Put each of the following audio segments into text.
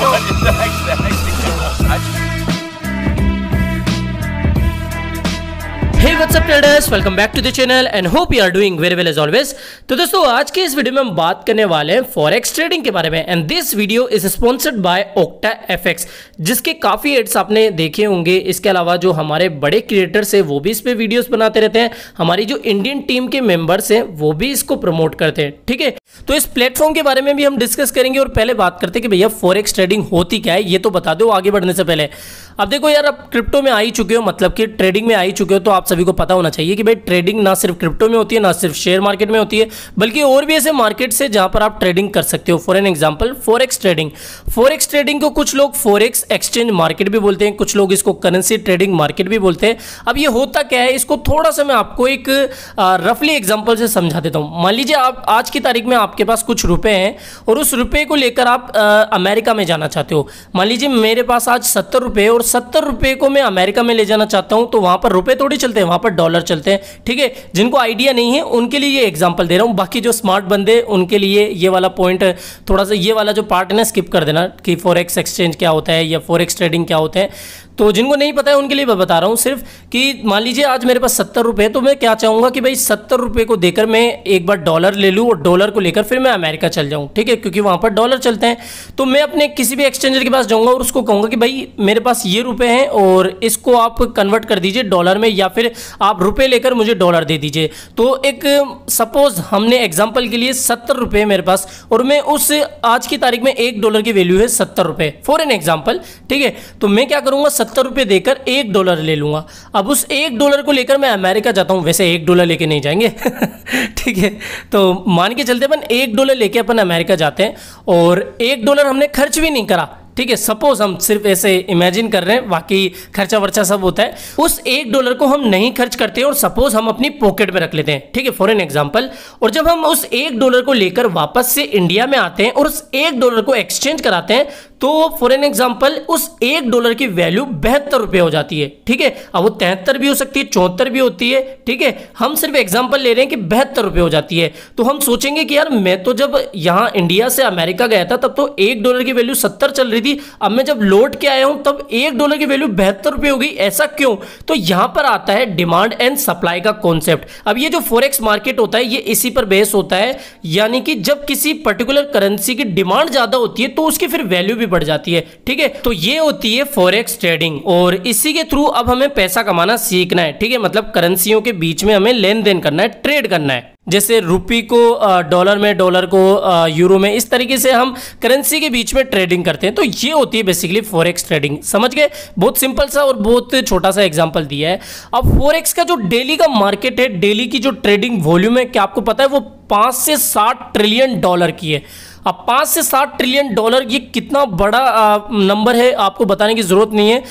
Nice, nice, nice. Traders welcome back to the channel and hope you are doing very well as always तो दोस्तों आज के इस video में हम बात करने वाले हैं फॉरेक्स ट्रेडिंग के बारे में and this video is sponsored by Octa FX जिसके काफ़ी एड्स आपने देखे होंगे इसके अलावा जो हमारे बड़े क्रिएटर्स हैं वो भी इस पर वीडियोस बनाते रहते हैं हमारी जो इंडियन टीम के मेंबर्स हैं वो भी इसको प्रमोट करते हैं ठीक है तो इस प्लेटफॉर्म के बारे में भी हम डिस्कस करेंगे और पहले बात करते हैं कि भैया फॉरेक्स ट्रेडिंग होती क्या है ये तो बता दो आगे बढ़ने से पहले अब देखो यार अब क्रिप्टो में आ ही चुके हो मतलब कि ट्रेडिंग में आ ही चुके हो तो आप सभी को पता होना चाहिए कि भाई ट्रेडिंग ना सिर्फ क्रिप्टो में होती है ना सिर्फ शेयर मार्केट में होती है बल्कि और भी ऐसे मार्केट से जहां पर आप ट्रेडिंग कर सकते हो for an example forex trading forex trading को कुछ लोग फोरेक्स एक्सचेंज मार्केट भी बोलते हैं कुछ लोग इसको करेंसी ट्रेडिंग मार्केट भी बोलते हैं अब ये होता क्या है इसको थोड़ा सा मैं आपको एक रफली एग्जाम्पल से समझा देता हूँ मान लीजिए आप आज की तारीख में आपके पास कुछ रुपए हैं और उस रुपए को लेकर आप अमेरिका में जाना चाहते हो मान लीजिए मेरे पास आज सत्तर रुपए और सत्तर रुपए को मैं अमेरिका में ले जाना चाहता हूं तो वहां पर रुपए थोड़ी चलते हैं वहां पर डॉलर चलते हैं ठीक है जिनको आइडिया नहीं है उनके लिए ये एग्जाम्पल दे रहा हूँ बाकी जो स्मार्ट बंदे उनके लिए ये वाला पॉइंट थोड़ा सा ये वाला जो पार्ट है ना स्किप कर देना कि फॉरेक्स एक्सचेंज क्या होता है या फॉरेक्स ट्रेडिंग क्या होता है तो जिनको नहीं पता है उनके लिए मैं बता रहा हूँ सिर्फ कि मान लीजिए आज मेरे पास सत्तर रुपये तो मैं क्या चाहूँगा कि भाई सत्तर रुपये को देकर मैं एक बार डॉलर ले लूँ और डॉलर को लेकर फिर मैं अमेरिका चल जाऊँ ठीक है क्योंकि वहाँ पर डॉलर चलते हैं तो मैं अपने किसी भी एक्सचेंजर के पास जाऊँगा और उसको कहूँगा कि भाई मेरे पास ये रुपये हैं और इसको आप कन्वर्ट कर दीजिए डॉलर में या फिर आप रुपये लेकर मुझे डॉलर दे दीजिए तो एक सपोज हमने एग्जाम्पल के लिए सत्तर रुपये मेरे पास और मैं उस आज की तारीख में एक डॉलर की वैल्यू है सत्तर रुपये फॉर एन एग्जाम्पल ठीक है तो मैं क्या करूँगा सत्तर रुपये देकर एक डॉलर ले लूँगा अब उस एक डॉलर को लेकर मैं अमेरिका जाता हूँ वैसे एक डॉलर लेके नहीं जाएंगे ठीक है तो मान के चलते अपन एक डॉलर लेके अपन अमेरिका जाते हैं और एक डॉलर हमने खर्च भी नहीं करा ठीक है सपोज हम सिर्फ ऐसे इमेजिन कर रहे हैं बाकी खर्चा वर्चा सब होता है उस एक डॉलर को हम नहीं खर्च करते और सपोज हम अपनी पॉकेट में रख लेते हैं ठीक है फॉर एन एग्जाम्पल और जब हम उस एक डॉलर को लेकर वापस से इंडिया में आते हैं और उस एक डॉलर को एक्सचेंज कराते हैं तो फॉर एन एग्जाम्पल उस एक डॉलर की वैल्यू बहत्तर रुपये हो जाती है ठीक है अब वो तिहत्तर भी हो सकती है चौहत्तर भी होती है ठीक है हम सिर्फ एग्जाम्पल ले रहे हैं कि बहत्तर रुपये हो जाती है तो हम सोचेंगे कि यार मैं तो जब यहाँ इंडिया से अमेरिका गया था तब तो एक डॉलर की वैल्यू सत्तर चल रही थी अब मैं जब लौट के आया हूँ तब एक डॉलर की वैल्यू बहत्तर रुपये हो गई ऐसा क्यों तो यहाँ पर आता है डिमांड एंड सप्लाई का कॉन्सेप्ट अब ये जो फॉरेक्स मार्केट होता है ये इसी पर बेस होता है यानी कि जब किसी पर्टिकुलर करेंसी की डिमांड ज़्यादा होती है तो उसकी फिर वैल्यू भी भी बढ़ जाती है ठीक है तो ये होती है फॉरेक्स ट्रेडिंग और इसी के थ्रू अब हमें पैसा कमाना सीखना है ठीक है मतलब करेंसियों के बीच में हमें लेन देन करना है ट्रेड करना है जैसे रुपी को डॉलर में डॉलर को यूरो में इस तरीके से हम करेंसी के बीच में ट्रेडिंग करते हैं तो ये होती है बेसिकली फॉरेक्स ट्रेडिंग समझ गए बहुत सिंपल सा और बहुत छोटा सा एग्जांपल दिया है अब फॉरेक्स का जो डेली का मार्केट है डेली की जो ट्रेडिंग वॉल्यूम है क्या आपको पता है वो पांच से सात ट्रिलियन डॉलर की है अब पाँच से सात ट्रिलियन डॉलर ये कितना बड़ा नंबर है आपको बताने की ज़रूरत नहीं है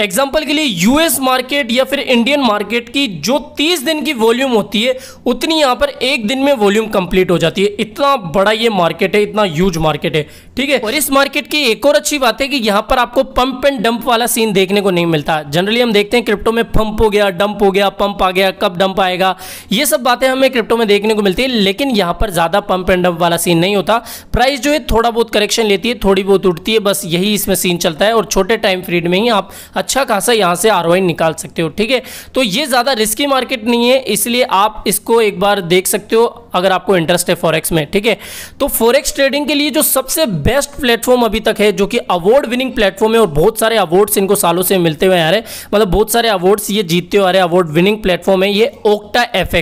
एग्जाम्पल के लिए यूएस मार्केट या फिर इंडियन मार्केट की जो 30 दिन की वॉल्यूम होती है उतनी यहाँ पर एक दिन में वॉल्यूम कंप्लीट हो जाती है इतना बड़ा ये मार्केट है इतना ह्यूज मार्केट है ठीक है और इस मार्केट की एक और अच्छी बात है कि यहाँ पर आपको पंप एंड डंप वाला सीन देखने को नहीं मिलता जनरली हम देखते हैं क्रिप्टो में पंप हो गया डंप हो गया पंप आ गया कब डंप आएगा ये सब बातें हमें क्रिप्टो में देखने को मिलती है लेकिन यहाँ पर ज़्यादा पंप एंड डंप वाला सीन नहीं होता प्राइस जो है थोड़ा बहुत करेक्शन लेती है थोड़ी बहुत उठती है बस यही इसमें सीन चलता है और छोटे टाइम पीरियड में ही आप अच्छा खासा यहाँ से आर निकाल सकते हो ठीक है तो ये ज़्यादा रिस्की मार्केट नहीं है इसलिए आप इसको एक बार देख सकते हो अगर आपको इंटरेस्ट है फॉरेक्स में ठीक है तो फॉरेक्स ट्रेडिंग के लिए जो सबसे बेस्ट प्लेटफॉर्म अभी तक है जो कि अवार्ड विनिंग प्लेटफॉर्म है और बहुत सारे अवार्ड्स इनको सालों से मिलते हुए आ रहे मतलब बहुत सारे अवार्ड्स ये जीतते हुए आ रहे अवार्ड विनिंग प्लेटफॉर्म है ये ओक्टा एफ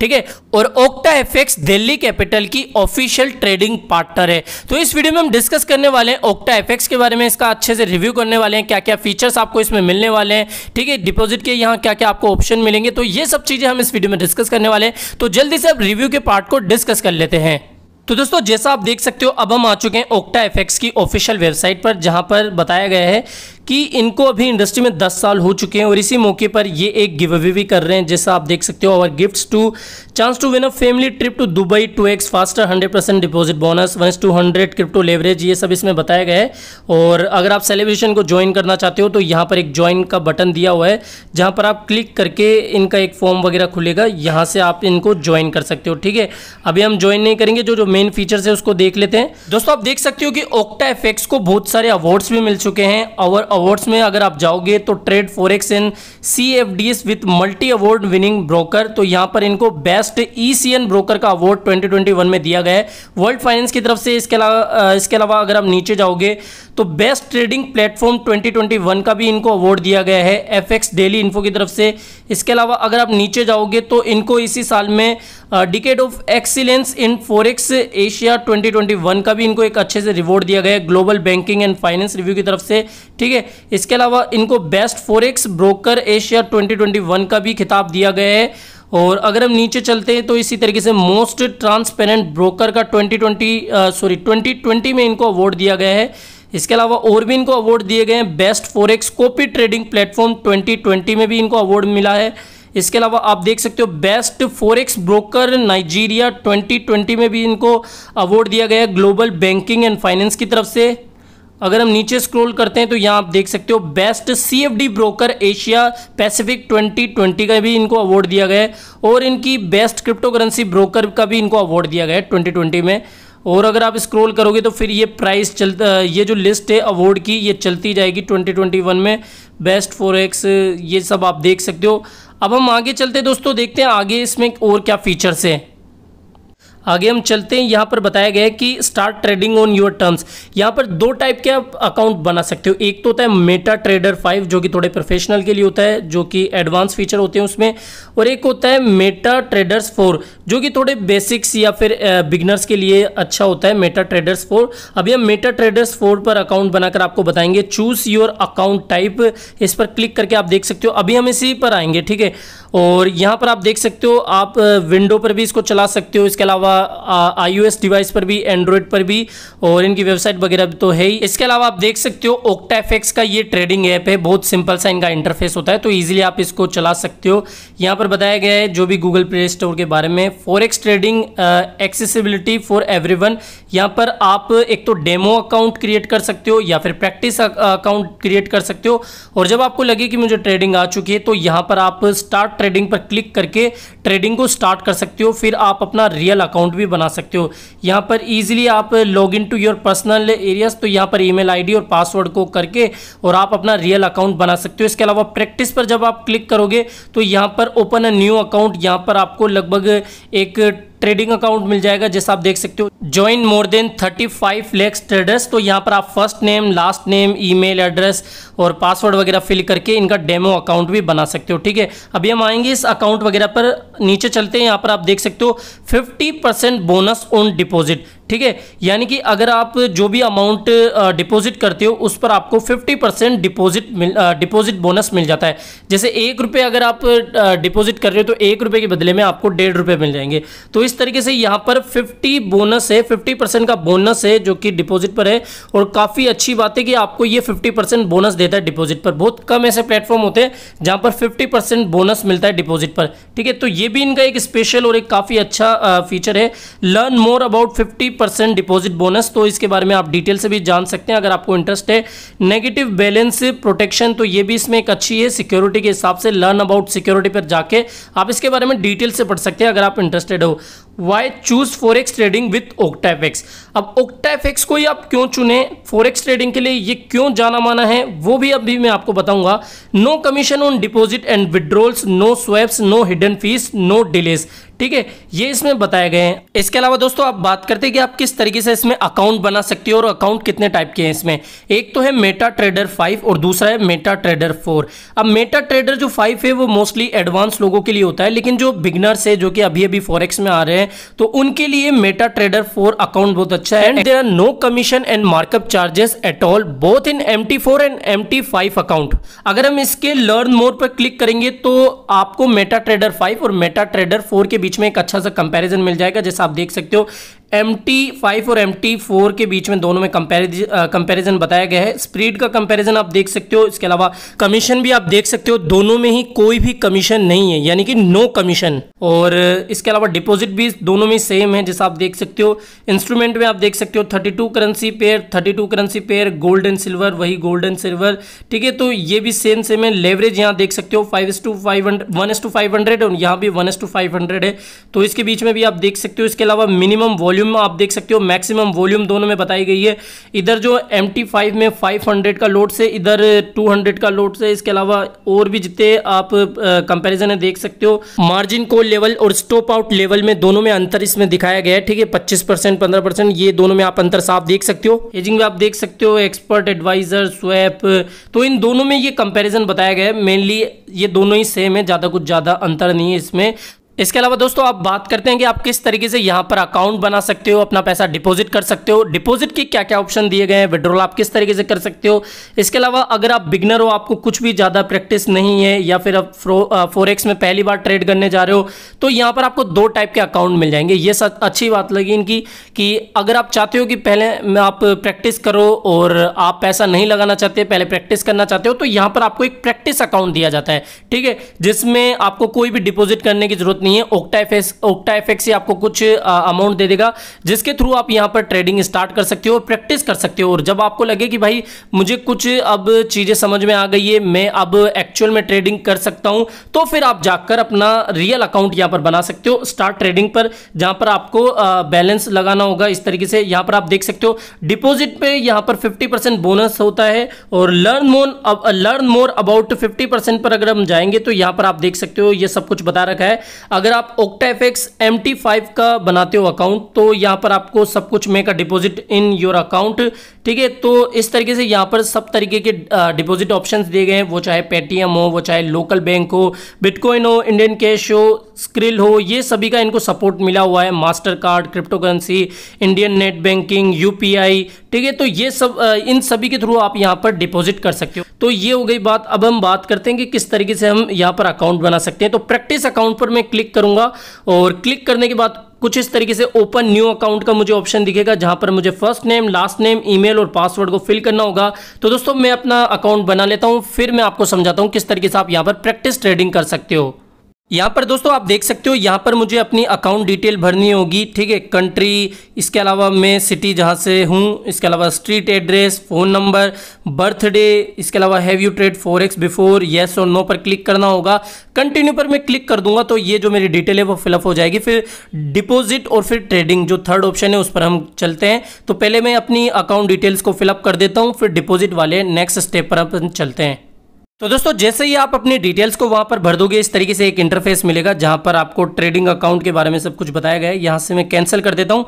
ठीक है और ओक्टा एफ दिल्ली कैपिटल की ऑफिशियल ट्रेडिंग पार्टनर है तो इस वीडियो में हम डिस्कस करने वाले हैं ओक्टा एफ के बारे में इसका अच्छे से रिव्यू करने वाले हैं क्या क्या फीचर्स आपको इस में मिलने वाले हैं ठीक है डिपॉजिट के यहाँ क्या क्या आपको ऑप्शन मिलेंगे तो ये सब चीज़ें हम इस वीडियो में डिस्कस करने वाले हैं तो जल्दी से अब रिव्यू के पार्ट को डिस्कस कर लेते हैं तो दोस्तों जैसा आप देख सकते हो अब हम आ चुके हैं ओक्टा एफेक्स की ऑफिशियल वेबसाइट पर जहां पर बताया गया है कि इनको अभी इंडस्ट्री में 10 साल हो चुके हैं और इसी मौके पर ये एक गिव अवे भी कर रहे हैं जैसा आप देख सकते हो और gifts to chance to win a family trip to Dubai two X faster hundred percent deposit bonus one to hundred crypto leverage ये सब इसमें बताया गया है और अगर आप सेलिब्रेशन को ज्वाइन करना चाहते हो तो यहाँ पर एक ज्वाइन का बटन दिया हुआ है जहाँ पर आप क्लिक करके इनका एक फॉर्म वगैरह खुलेगा यहाँ से आप इनको ज्वाइन कर सकते हो ठीक है अभी हम ज्वाइन नहीं करेंगे जो जो मेन फीचर्स है उसको देख लेते हैं दोस्तों आप देख सकते हो कि ओक्टा एफेक्ट्स को बहुत सारे अवार्ड्स भी मिल चुके हैं और अवार्ड्स में अगर आप जाओगे तो trade forex and C F D s with multi award winning broker तो यहाँ पर इनको best E C N broker का अवार्ड 2021 में दिया गया है वर्ल्ड फाइनेंस की तरफ से इसके अलावा इसके अलावा अगर आप नीचे जाओगे तो बेस्ट ट्रेडिंग प्लेटफॉर्म 2021 का भी इनको अवार्ड दिया गया है एफएक्स डेली इन्फो की तरफ से इसके अलावा अगर आप नीचे जाओगे तो इनको इसी साल में decade of excellence in forex Asia 2021 का भी इनको एक अच्छे से रिवॉर्ड दिया गया है global banking and finance review की तरफ से ठीक है इसके अलावा इनको best forex broker Asia twenty का भी खिताब दिया गया है और अगर हम नीचे चलते हैं तो इसी तरीके से मोस्ट ट्रांसपेरेंट ब्रोकर का 2020 सॉरी 2020 में इनको अवार्ड दिया गया है इसके अलावा और भी इनको अवार्ड दिए गए हैं best forex copy trading platform 2020 में भी इनको अवार्ड मिला है इसके अलावा आप देख सकते हो बेस्ट फॉरेक्स ब्रोकर नाइजीरिया 2020 में भी इनको अवार्ड दिया गया है ग्लोबल बैंकिंग एंड फाइनेंस की तरफ से अगर हम नीचे स्क्रॉल करते हैं तो यहाँ आप देख सकते हो best C broker Asia Pacific 2020 का भी इनको अवार्ड दिया गया है और इनकी बेस्ट क्रिप्टो करेंसी ब्रोकर का भी इनको अवार्ड दिया गया है 2020 में और अगर आप स्क्रॉल करोगे तो फिर ये प्राइस चल ये जो लिस्ट है अवार्ड की ये चलती जाएगी 2021 में बेस्ट फोर एक्स ये सब आप देख सकते हो अब हम आगे चलते दोस्तों देखते हैं आगे इसमें और क्या फीचर्स हैं आगे हम चलते हैं यहाँ पर बताया गया है कि start trading on your terms यहाँ पर दो टाइप के आप अकाउंट बना सकते हो एक तो होता है मेटा ट्रेडर फाइव जो कि थोड़े प्रोफेशनल के लिए होता है जो कि एडवांस फीचर होते हैं उसमें और एक होता है मेटा ट्रेडर्स फोर जो कि थोड़े बेसिक्स या फिर बिगनर्स के लिए अच्छा होता है मेटा ट्रेडर्स फोर अभी हम मेटा ट्रेडर्स फोर पर अकाउंट बनाकर आपको बताएंगे चूज योर अकाउंट टाइप इस पर क्लिक करके आप देख सकते हो अभी हम इसी पर आएंगे ठीक है और यहाँ पर आप देख सकते हो आप विंडो पर भी इसको चला सकते हो इसके अलावा अलावा आईओएस डिवाइस पर भी एंड्रॉयड पर भी और इनकी वेबसाइट वगैरह तो है ही इसके अलावा आप देख सकते हो ओक्टाफेक्स का ये ट्रेडिंग ऐप है बहुत सिंपल सा इनका इंटरफेस होता है तो ईजिली आप इसको चला सकते हो यहाँ पर बताया गया है जो भी गूगल प्ले स्टोर के बारे में forex trading accessibility for everyone पर आप एक तो डेमो अकाउंट क्रिएट कर सकते हो या फिर प्रैक्टिस अकाउंट क्रिएट कर सकते हो और जब आपको लगे कि मुझे ट्रेडिंग आ चुकी है तो यहाँ पर आप स्टार्ट ट्रेडिंग पर क्लिक करके ट्रेडिंग को स्टार्ट कर सकते हो फिर आप अपना रियल अकाउंट अकाउंट भी बना सकते हो यहाँ पर ईजिली आप log in to your personal areas तो यहाँ पर ईमेल आईडी और पासवर्ड को करके और आप अपना रियल अकाउंट बना सकते हो इसके अलावा प्रैक्टिस पर जब आप क्लिक करोगे तो यहाँ पर ओपन अ न्यू अकाउंट यहाँ पर आपको लगभग एक ट्रेडिंग अकाउंट मिल जाएगा जैसा आप देख सकते हो join more than 35 five lakhs traders तो यहाँ पर आप first name last name email address और पासवर्ड वगैरह फिल करके इनका डेमो अकाउंट भी बना सकते हो ठीक है अभी हम आएंगे इस अकाउंट वगैरह पर नीचे चलते हैं यहाँ पर आप देख सकते हो फिफ्टी बोनस ऑन डिपोजिट ठीक है यानी कि अगर आप जो भी अमाउंट डिपॉजिट करते हो उस पर आपको 50 परसेंट डिपॉजिट डिपॉजिट बोनस मिल जाता है जैसे एक रुपये अगर आप डिपॉजिट कर रहे हो तो एक रुपये के बदले में आपको डेढ़ रुपये मिल जाएंगे तो इस तरीके से यहाँ पर 50 बोनस है 50 परसेंट का बोनस है जो कि डिपॉजिट पर है और काफ़ी अच्छी बात है कि आपको ये फिफ्टी परसेंट बोनस देता है डिपॉजिट पर बहुत कम ऐसे प्लेटफॉर्म होते हैं जहाँ पर फिफ्टी परसेंट बोनस मिलता है डिपॉजिट पर ठीक है तो ये भी इनका एक स्पेशल और एक काफ़ी अच्छा फीचर है learn more about fifty percent deposit bonus तो इसके बारे में आप डिटेल से भी जान सकते हैं अगर आपको इंटरेस्ट है नेगेटिव बैलेंस प्रोटेक्शन तो ये भी इसमें एक अच्छी है सिक्योरिटी के हिसाब से लर्न अबाउट सिक्योरिटी पर जाके आप इसके बारे में डिटेल से पढ़ सकते हैं अगर आप इंटरेस्टेड हो why choose forex trading with OctaFX अब ओक्टाफेक्स को ही आप क्यों चुने फोरेक्स ट्रेडिंग के लिए ये क्यों जाना माना है वो भी अभी मैं आपको बताऊंगा no commission on deposit and withdrawals no swaps no hidden fees no delays ठीक है ये इसमें बताए गए हैं इसके अलावा दोस्तों आप बात करते हैं कि आप किस तरीके से इसमें अकाउंट बना सकते हो और अकाउंट कितने टाइप के हैं इसमें एक तो है मेटा ट्रेडर फाइव और दूसरा है मेटा ट्रेडर फोर अब मेटा ट्रेडर जो फाइव है वो मोस्टली एडवांस लोगों के लिए होता है लेकिन जो बिगनर्स है जो कि अभी अभी फॉरेक्स में आ रहे हैं हैं तो उनके लिए मेटा ट्रेडर फोर अकाउंट बहुत अच्छा है and there are no commission and markup charges at all both in M T four and M T five account अगर हम इसके लर्न मोड पर क्लिक करेंगे तो आपको मेटा ट्रेडर फाइव और मेटा ट्रेडर फोर के बीच में एक अच्छा सा कंपेरिजन मिल जाएगा जैसा आप देख सकते हो एम टी फाइव और एम टी फोर के बीच में दोनों में कंपैरिजन बताया गया है स्प्रीड का कंपैरिजन आप देख सकते हो इसके अलावा कमीशन भी आप देख सकते हो दोनों में ही कोई भी कमीशन नहीं है यानी कि नो कमीशन और इसके अलावा डिपॉजिट भी दोनों में सेम है जैसा आप देख सकते हो इंस्ट्रूमेंट में आप देख सकते हो thirty two currency pair thirty two currency pair gold and silver वही गोल्ड एंड सिल्वर ठीक है तो ये भी सेम सेम है लेवरेज यहाँ देख सकते हो five S to five hundred one S to five hundred और यहाँ भी one S to five hundred है तो इसके बीच में भी आप देख सकते हो इसके अलावा मिनिमम वॉल्यूम वॉल्यूम में आप देख सकते हो मैक्सिमम वॉल्यूम दोनों में बताई गई है इधर जो एम में फाइव का लोड से इधर टू का लोड से इसके अलावा और भी जितने आप कंपेरिजन है देख सकते हो मार्जिन कोल लेवल और स्टॉप आउट लेवल में दोनों में अंतर इसमें दिखाया गया है ठीक है पच्चीस परसेंट पंद्रह परसेंट ये दोनों में आप अंतर साफ देख सकते हो हेजिंग में आप देख सकते हो एक्सपर्ट एडवाइजर स्वैप तो इन दोनों में ये कंपेरिजन बताया गया है मेनली ये दोनों ही सेम है ज़्यादा कुछ ज़्यादा अंतर नहीं है इसमें इसके अलावा दोस्तों आप बात करते हैं कि आप किस तरीके से यहाँ पर अकाउंट बना सकते हो अपना पैसा डिपॉजिट कर सकते हो डिपॉजिट के क्या क्या ऑप्शन दिए गए हैं विड्रॉल आप किस तरीके से कर सकते हो इसके अलावा अगर आप बिगनर हो आपको कुछ भी ज़्यादा प्रैक्टिस नहीं है या फिर आप फोरेक्स में पहली बार ट्रेड करने जा रहे हो तो यहाँ पर आपको दो टाइप के अकाउंट मिल जाएंगे ये अच्छी बात लगी इनकी कि अगर आप चाहते हो कि पहले आप प्रैक्टिस करो और आप पैसा नहीं लगाना चाहते पहले प्रैक्टिस करना चाहते हो तो यहाँ पर आपको एक प्रैक्टिस अकाउंट दिया जाता है ठीक है जिसमें आपको कोई भी डिपॉजिट करने की जरूरत नहीं है ओक्टा एफ ओक्टा एफेक्स से आपको कुछ अमाउंट दे देगा जिसके थ्रू आप यहाँ पर ट्रेडिंग स्टार्ट कर सकते हो और प्रैक्टिस कर सकते हो और जब आपको लगे कि भाई मुझे कुछ अब चीज़ें समझ में आ गई है मैं अब एक्चुअल में ट्रेडिंग कर सकता हूँ तो फिर आप जाकर अपना रियल अकाउंट यहाँ पर बना सकते हो स्टार्ट ट्रेडिंग पर जहाँ पर आपको बैलेंस लगाना होगा इस तरीके से यहाँ पर आप देख सकते हो डिपोजिट पर यहाँ पर फिफ्टी बोनस होता है और लर्न मोन लर्न मोर अबाउट फिफ्टी पर अगर हम जाएंगे तो यहाँ पर आप देख सकते हो ये सब कुछ बता रखा है अगर आप Octa F X M T five का बनाते हो अकाउंट तो यहाँ पर आपको सब कुछ make a deposit in your account ठीक है तो इस तरीके से यहाँ पर सब तरीके के डिपॉजिट ऑप्शंस दिए गए हैं वो चाहे पेटीएम हो वो चाहे लोकल बैंक हो बिटकॉइन हो इंडियन कैश हो स्क्रिल हो ये सभी का इनको सपोर्ट मिला हुआ है Mastercard cryptocurrency Indian net banking UPI ठीक है तो ये सब इन सभी के थ्रू आप यहाँ पर डिपॉजिट कर सकते हो तो ये हो गई बात अब हम बात करते हैं कि किस तरीके से हम यहाँ पर अकाउंट बना सकते हैं तो प्रैक्टिस अकाउंट पर मैं क्लिक क्लिक करूंगा और क्लिक करने के बाद कुछ इस तरीके से ओपन न्यू अकाउंट का मुझे ऑप्शन दिखेगा जहां पर मुझे first name last name email और पासवर्ड को फिल करना होगा तो दोस्तों मैं अपना अकाउंट बना लेता हूं फिर मैं आपको समझाता हूं किस तरीके से आप यहां पर प्रैक्टिस ट्रेडिंग कर सकते हो यहाँ पर दोस्तों आप देख सकते हो यहाँ पर मुझे अपनी अकाउंट डिटेल भरनी होगी ठीक है कंट्री इसके अलावा मैं सिटी जहाँ से हूँ इसके अलावा street address phone number birthday इसके अलावा have you trade forex before yes और नो पर क्लिक करना होगा कंटिन्यू पर मैं क्लिक कर दूंगा तो ये जो मेरी डिटेल है वो फिलअप हो जाएगी फिर डिपॉजिट और फिर ट्रेडिंग जो थर्ड ऑप्शन है उस पर हम चलते हैं तो पहले मैं अपनी अकाउंट डिटेल्स को फिलअप कर देता हूँ फिर डिपॉजिट वाले नेक्स्ट स्टेप पर अपन चलते हैं तो दोस्तों जैसे ही आप अपनी डिटेल्स को वहां पर भर दोगे इस तरीके से एक इंटरफेस मिलेगा जहां पर आपको ट्रेडिंग अकाउंट के बारे में सब कुछ बताया गया है यहां से मैं कैंसिल कर देता हूं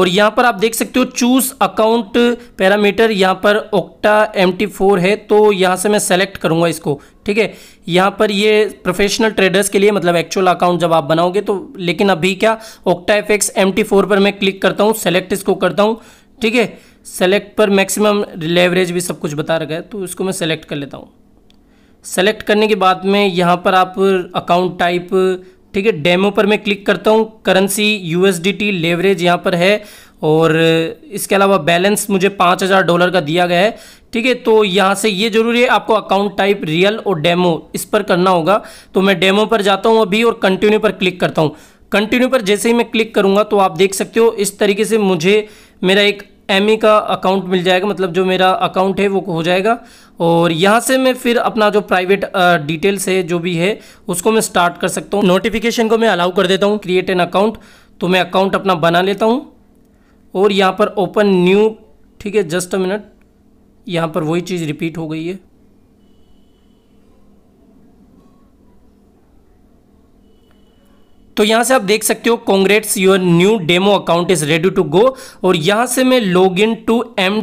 और यहां पर आप देख सकते हो चूज अकाउंट पैरामीटर यहां पर ओक्टा एम फोर है तो यहां से मैं सेलेक्ट करूंगा इसको ठीक है यहाँ पर ये प्रोफेशनल ट्रेडर्स के लिए मतलब एक्चुअल अकाउंट जब आप बनाओगे तो लेकिन अभी क्या Octa F X M four पर मैं क्लिक करता हूँ सेलेक्ट इसको करता हूँ ठीक है सेलेक्ट पर मैक्सिमम लेवरेज भी सब कुछ बता रखा है तो इसको मैं सेलेक्ट कर लेता हूँ सेलेक्ट करने के बाद में यहाँ पर आप अकाउंट टाइप ठीक है डेमो पर मैं क्लिक करता हूँ करेंसी यूएसडीटी लेवरेज यहाँ पर है और इसके अलावा बैलेंस मुझे पाँच हज़ार डॉलर का दिया गया है ठीक है तो यहाँ से ये ज़रूरी है आपको अकाउंट टाइप रियल और डेमो इस पर करना होगा तो मैं डेमो पर जाता हूँ अभी और कंटिन्यू पर क्लिक करता हूँ कंटिन्यू पर जैसे ही मैं क्लिक करूँगा तो आप देख सकते हो इस तरीके से मुझे मेरा एक एम e का अकाउंट मिल जाएगा मतलब जो मेरा अकाउंट है वो हो जाएगा और यहाँ से मैं फिर अपना जो प्राइवेट डिटेल्स है जो भी है उसको मैं स्टार्ट कर सकता हूँ नोटिफिकेशन को मैं अलाउ कर देता हूँ क्रिएट एन अकाउंट तो मैं अकाउंट अपना बना लेता हूँ और यहाँ पर ओपन न्यू ठीक है जस्ट अ मिनट यहाँ पर वही चीज़ रिपीट हो गई है तो यहाँ से आप देख सकते हो congrats your new demo account is ready to go और यहाँ से मैं log in to M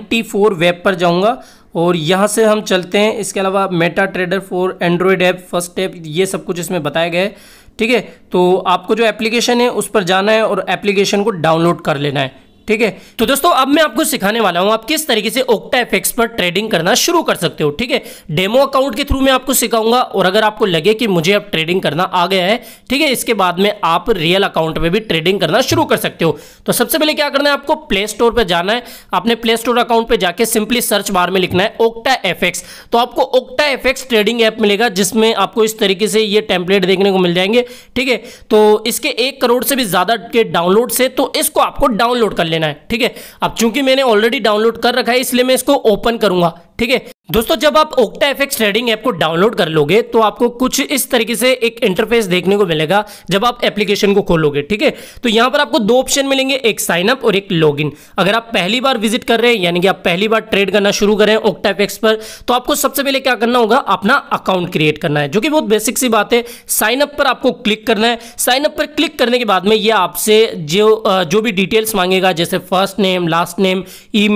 web पर जाऊँगा और यहाँ से हम चलते हैं इसके अलावा MetaTrader for Android app first app ये सब कुछ इसमें बताया गया है ठीक है तो आपको जो एप्लीकेशन है उस पर जाना है और एप्लीकेशन को डाउनलोड कर लेना है ठीक है तो दोस्तों अब मैं आपको सिखाने वाला हूं आप किस तरीके से ओक्टा एफ पर ट्रेडिंग करना शुरू कर सकते हो ठीक है डेमो अकाउंट के थ्रू मैं आपको सिखाऊंगा और अगर आपको लगे कि मुझे अब ट्रेडिंग करना आ गया है ठीक है इसके बाद में आप रियल अकाउंट में भी ट्रेडिंग करना शुरू कर सकते हो तो सबसे पहले क्या करना है आपको प्ले स्टोर पर जाना है अपने प्ले स्टोर अकाउंट पर जाके सिंपली सर्च बार में लिखना है ओक्टा एफ तो आपको ओक्टा एफ ट्रेडिंग ऐप मिलेगा जिसमें आपको इस तरीके से ये टेम्पलेट देखने को मिल जाएंगे ठीक है तो इसके एक करोड़ से भी ज्यादा के डाउनलोड से तो इसको आपको डाउनलोड कर लेना लेना है ठीक है अब चूंकि मैंने ऑलरेडी डाउनलोड कर रखा है इसलिए मैं इसको ओपन करूंगा ठीक है दोस्तों जब आप ओक्टा एफ ट्रेडिंग ऐप को डाउनलोड कर लोगे तो आपको कुछ इस तरीके से एक इंटरफेस देखने को मिलेगा जब आप एप्लीकेशन को खोलोगे ठीक है तो यहां पर आपको दो ऑप्शन मिलेंगे एक साइन अप और एक लॉगिन अगर आप पहली बार विजिट कर रहे हैं यानी कि आप पहली बार ट्रेड करना शुरू करें ओक्टा एफ पर तो आपको सबसे पहले क्या करना होगा अपना अकाउंट क्रिएट करना है जो कि बहुत बेसिक सी बात है साइन अप पर आपको क्लिक करना है साइन अप पर क्लिक करने के बाद में यह आपसे जो जो भी डिटेल्स मांगेगा जैसे first name last name e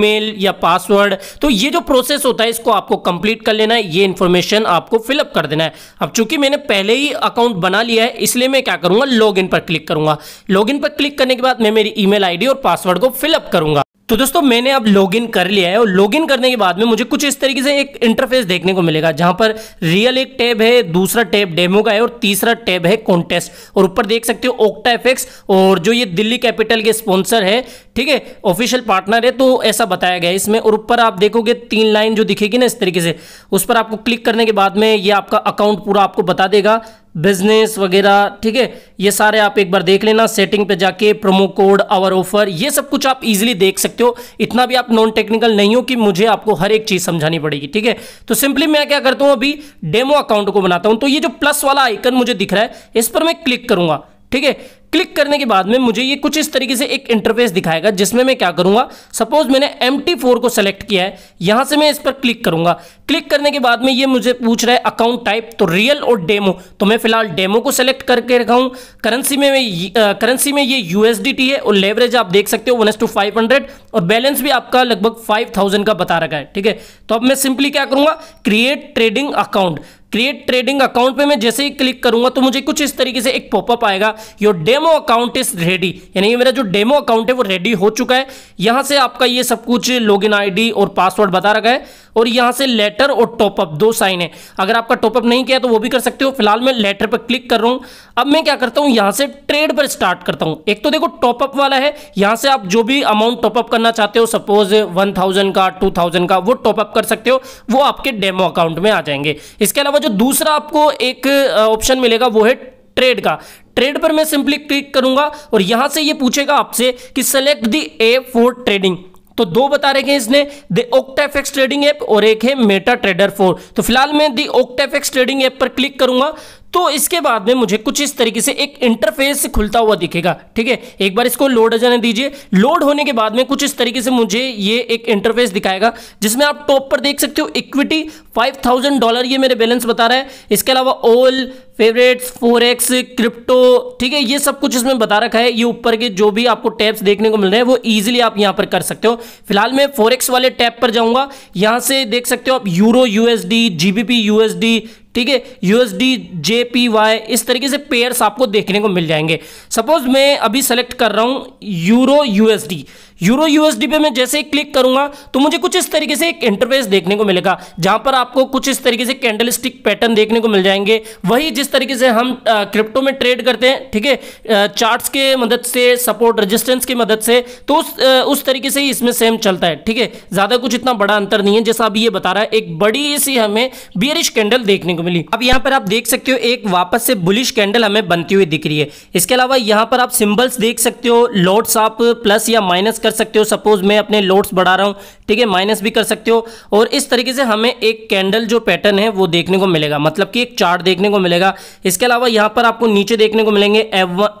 या पासवर्ड तो ये जो प्रोसेस होता है इसको आपको कंप्लीट कर लेना है ये इन्फॉर्मेशन आपको फिलअप कर देना है अब चूंकि मैंने पहले ही अकाउंट बना लिया है इसलिए मैं क्या करूँगा लॉग पर क्लिक करूँगा लॉग पर क्लिक करने के बाद मैं मेरी ई मेल और पासवर्ड को फिलअप करूँगा तो दोस्तों मैंने अब लॉगिन कर लिया है और लॉगिन करने के बाद में मुझे कुछ इस तरीके से एक इंटरफेस देखने को मिलेगा जहां पर रियल एक टैब है दूसरा टैब डेमो का है और तीसरा टैब है कॉन्टेस्ट और ऊपर देख सकते हो ओक्टा एफेक्स और जो ये दिल्ली कैपिटल के स्पॉन्सर है ठीक है ऑफिशियल पार्टनर है तो ऐसा बताया गया इसमें और ऊपर आप देखोगे तीन लाइन जो दिखेगी ना इस तरीके से उस पर आपको क्लिक करने के बाद में ये आपका अकाउंट पूरा आपको बता देगा बिजनेस वगैरह ठीक है ये सारे आप एक बार देख लेना सेटिंग पे जाके प्रोमो कोड आवर ऑफर ये सब कुछ आप इजीली देख सकते हो इतना भी आप नॉन टेक्निकल नहीं हो कि मुझे आपको हर एक चीज समझानी पड़ेगी ठीक है तो सिंपली मैं क्या करता हूं अभी डेमो अकाउंट को बनाता हूं तो ये जो प्लस वाला आइकन मुझे दिख रहा है इस पर मैं क्लिक करूंगा ठीक है क्लिक करने के बाद में मुझे ये कुछ इस तरीके से एक इंटरफेस दिखाएगा जिसमें मैं क्या करूंगा सपोज मैंने एम को सेलेक्ट किया है यहां से मैं इस पर क्लिक करूंगा क्लिक करने के बाद में ये मुझे पूछ रहा है अकाउंट टाइप तो रियल और डेमो तो मैं फिलहाल डेमो को सेलेक्ट करके रखा हूं करेंसी में करेंसी में ये यूएसडीटी है और लेवरेज आप देख सकते हो वन टू फाइव हंड्रेड और बैलेंस भी आपका लगभग फाइव थाउजेंड का बता रखा है ठीक है तो अब मैं सिंपली क्या करूंगा create trading account create trading account पे मैं जैसे ही क्लिक करूंगा तो मुझे कुछ इस तरीके से एक पॉपअप आएगा your demo account is ready यानी मेरा जो डेमो अकाउंट है वो रेडी हो चुका है यहां से आपका ये सब कुछ लॉगिन आईडी और पासवर्ड बता रखा है और यहाँ से लेटर और टॉपअप दो साइन है अगर आपका टॉपअप नहीं किया तो वो भी कर सकते हो फिलहाल मैं लेटर पर क्लिक कर रहा हूं अब मैं क्या करता हूँ यहाँ से ट्रेड पर स्टार्ट करता हूँ एक तो देखो टॉपअप वाला है यहां से आप जो भी अमाउंट टॉपअप करना चाहते हो सपोज वन थाउजेंड का टू थाउजेंड का वो टॉपअप कर सकते हो वो आपके डेमो अकाउंट में आ जाएंगे इसके अलावा जो दूसरा आपको एक ऑप्शन मिलेगा वो है ट्रेड का ट्रेड पर मैं सिंपली क्लिक करूंगा और यहां से ये पूछेगा आपसे कि select the A for trading तो दो बता रहे हैं इसने द ओक्टाफेक्स ट्रेडिंग ऐप और एक है मेटा ट्रेडर फोर तो फिलहाल मैं दी ओक्टाफेक्स ट्रेडिंग ऐप पर क्लिक करूंगा तो इसके बाद में मुझे कुछ इस तरीके से एक इंटरफेस खुलता हुआ दिखेगा ठीक है एक बार इसको लोड जाने दीजिए लोड होने के बाद में कुछ इस तरीके से मुझे ये एक इंटरफेस दिखाएगा जिसमें आप टॉप पर देख सकते हो इक्विटी 5000 डॉलर ये मेरे बैलेंस बता रहा है इसके अलावा ओल फेवरेट्स फोरेक्स क्रिप्टो ठीक है ये सब कुछ इसमें बता रखा है ये ऊपर के जो भी आपको टैब्स देखने को मिल रहे हैं वो इजीली आप यहाँ पर कर सकते हो फिलहाल मैं फोरेक्स वाले टैब पर जाऊंगा यहाँ से देख सकते हो आप यूरो यूएसडी जीबीपी यूएसडी ठीक है यूएसडी जे पी वाई इस तरीके से पेयर्स आपको देखने को मिल जाएंगे सपोज मैं अभी सेलेक्ट कर रहा हूँ यूरो यूएसडी यूरो यूएसडी पे मैं जैसे ही क्लिक करूंगा तो मुझे कुछ इस तरीके से एक इंटरफेस देखने को मिलेगा जहां पर आपको कुछ इस तरीके से कैंडल स्टिक पैटर्न देखने को मिल जाएंगे वही जिस तरीके से हम क्रिप्टो में ट्रेड करते हैं ठीक है चार्ट्स के मदद से सपोर्ट रजिस्टेंस की मदद से तो उस, आ, उस तरीके से ही इसमें सेम चलता है ठीक है ज़्यादा कुछ इतना बड़ा अंतर नहीं है जैसा अभी ये बता रहा है एक बड़ी सी हमें बियरिश कैंडल देखने को मिली अब यहाँ पर आप देख सकते हो एक वापस से बुलिश कैंडल हमें बनती हुई दिख रही है इसके अलावा यहाँ पर आप सिंबल्स देख सकते हो लॉर्ड्स आप प्लस या माइनस कर सकते हो सपोज मैं अपने लोड्स बढ़ा रहा हूँ ठीक है माइनस भी कर सकते हो और इस तरीके से हमें एक कैंडल जो पैटर्न है वो देखने को मिलेगा मतलब कि एक चार्ट देखने को मिलेगा इसके अलावा यहाँ पर आपको नीचे देखने को मिलेंगे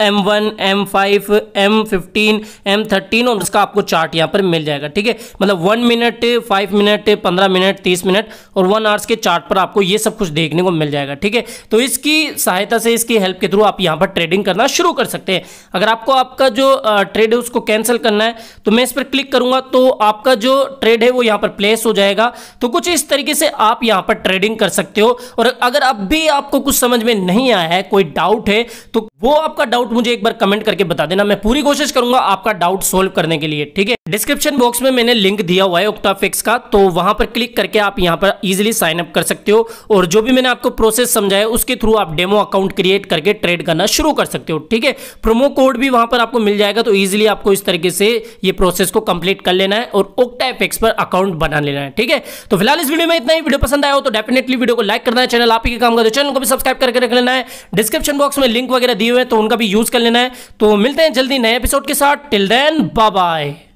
M one M five M fifteen M thirteen और उसका आपको चार्ट यहाँ पर मिल जाएगा ठीक है मतलब वन मिनट फाइव मिनट पंद्रह मिनट तीस मिनट और वन आवर्स के चार्ट पर आपको ये सब कुछ देखने को मिल जाएगा ठीक है तो इसकी सहायता से इसकी हेल्प के थ्रू आप यहाँ पर ट्रेडिंग करना शुरू कर सकते हैं अगर आपको आपका जो ट्रेड है उसको कैंसिल करना है तो मैं इस पर क्लिक करूंगा तो आपका जो ट्रेड है वो यहां पर प्लेस हो जाएगा तो कुछ इस तरीके से आप यहां पर ट्रेडिंग कर सकते हो और अगर अब भी आपको कुछ समझ में नहीं आया है कोई डाउट है तो वो आपका डाउट मुझे एक बार कमेंट करके बता देना मैं पूरी कोशिश करूंगा आपका डाउट सोल्व करने के लिए ठीक है डिस्क्रिप्शन बॉक्स में मैंने लिंक दिया हुआ है ओक्टाफिक्स का तो वहां पर क्लिक करके आप यहां पर इजिली साइन अप कर सकते हो और जो भी मैंने आपको प्रोसेस समझाया उसके थ्रू आप डेमो अकाउंट क्रिएट करके ट्रेड करना शुरू कर सकते हो ठीक है प्रोमो कोड भी वहां पर आपको मिल जाएगा तो ईजिली आपको इस तरीके से ये ये प्रोसेस को कंप्लीट कर लेना है और ओक्टा एक्स पर अकाउंट बना लेना है ठीक है तो फिलहाल इस वीडियो में इतना ही वीडियो पसंद आया हो तो डेफिनेटली वीडियो को लाइक करना है चैनल आप ही के काम का तो चैनल को भी सब्सक्राइब करके रख लेना है डिस्क्रिप्शन बॉक्स में लिंक वगैरह दिए हुए हैं तो उनका भी यूज कर लेना है तो मिलते हैं जल्दी नए एपिसोड के साथ टिल देन बाय